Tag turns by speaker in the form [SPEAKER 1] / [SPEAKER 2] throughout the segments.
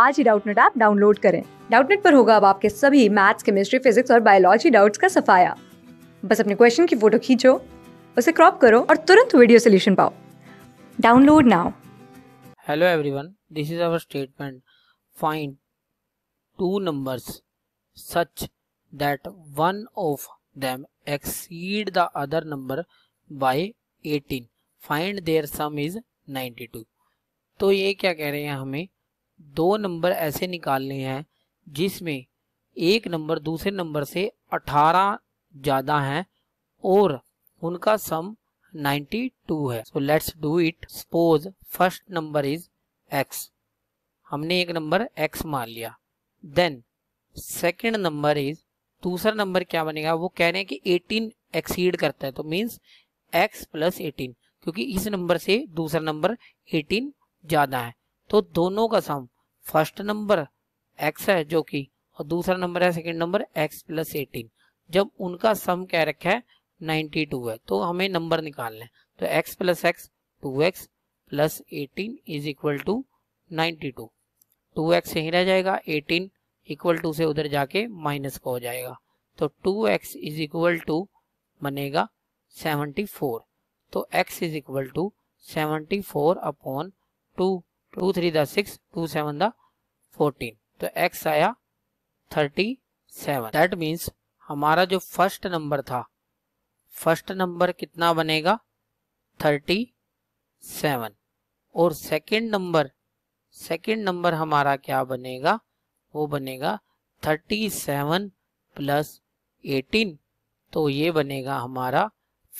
[SPEAKER 1] आज ही Doubtnut app download करें डाउटनेट पर होगा अब आपके सभी मैथ्स केमिस्ट्री फिजिक्स और बायोलॉजी डाउट्स का सफाया बस अपने क्वेश्चन की फोटो खींचो उसे क्रॉप करो और तुरंत वीडियो सोल्यूशन पाओ download now
[SPEAKER 2] hello everyone this is our statement find two numbers such that one of them exceed the other number by 18 find their sum is 92 तो ये क्या कह रहे हैं हमें दो नंबर ऐसे निकालने हैं जिसमें एक नंबर दूसरे नंबर से 18 ज़्यादा हैं और उनका सम 92 है so let's do it suppose first number is x हमने एक नंबर x मान लिया देन सेकेंड नंबर इज दूसरा नंबर क्या बनेगा वो कह रहे हैं कि 18 एक्सीड करता है तो मीन्स x प्लस एटीन क्योंकि इस नंबर से दूसरा नंबर 18 ज़्यादा है तो दोनों का सम फर्स्ट नंबर एक्स है जो कि और दूसरा नंबर है second number X plus eighteen जब उनका सम क्या रखा है नाइन्टी टू है तो हमें नंबर निकालना है तो X plus X two X plus eighteen is equal to ninety two two X यहीं रह जाएगा एटीन इक्वल टू से उधर जाके माइनस का हो जाएगा तो two X is equal to बनेगा सेवनटी फोर तो X is equal to seventy four upon two two three दिक्स टू सेवन द फोर्टीन तो एक्स आया थर्टी सेवन दैट मीन्स हमारा जो फर्स्ट नंबर था फर्स्ट नंबर कितना बनेगा थर्टी सेवन और सेकेंड नंबर सेकेंड नंबर हमारा क्या बनेगा वो बनेगा थर्टी सेवन प्लस एटीन तो ये बनेगा हमारा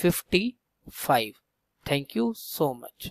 [SPEAKER 2] fifty five thank you so much